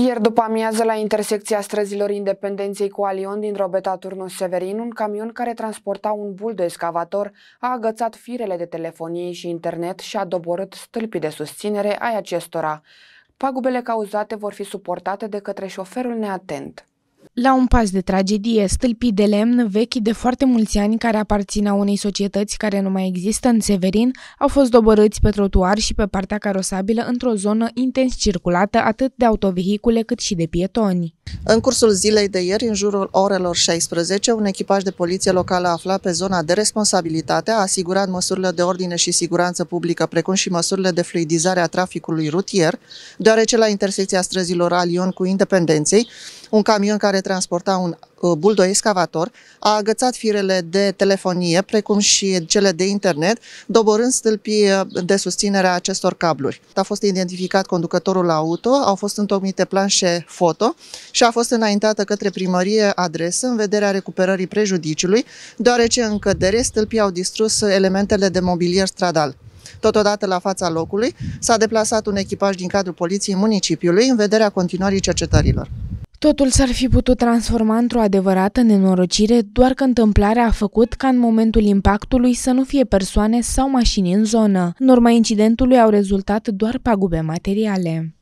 Ieri după amiază, la intersecția străzilor Independenței cu Alion din Robeta turnu Severin, un camion care transporta un bul de excavator a agățat firele de telefonie și internet și a doborât stâlpii de susținere ai acestora. Pagubele cauzate vor fi suportate de către șoferul neatent. La un pas de tragedie, stâlpii de lemn vechi de foarte mulți ani care aparțineau unei societăți care nu mai există în Severin au fost dobărâți pe trotuar și pe partea carosabilă într-o zonă intens circulată atât de autovehicule cât și de pietoni. În cursul zilei de ieri, în jurul orelor 16, un echipaj de poliție locală aflat pe zona de responsabilitate a asigurat măsurile de ordine și siguranță publică, precum și măsurile de fluidizare a traficului rutier, deoarece la intersecția străzilor Alion cu Independenței un camion care transporta un uh, buldoi excavator, a agățat firele de telefonie, precum și cele de internet, doborând stâlpii uh, de susținere a acestor cabluri. A fost identificat conducătorul auto, au fost întocmite planșe foto și a fost înaintată către primărie adresă în vederea recuperării prejudiciului, deoarece în cădere stâlpii au distrus elementele de mobilier stradal. Totodată, la fața locului, s-a deplasat un echipaj din cadrul Poliției Municipiului în vederea continuării cercetărilor. Totul s-ar fi putut transforma într-o adevărată nenorocire, doar că întâmplarea a făcut ca în momentul impactului să nu fie persoane sau mașini în zonă. În urma incidentului au rezultat doar pagube materiale.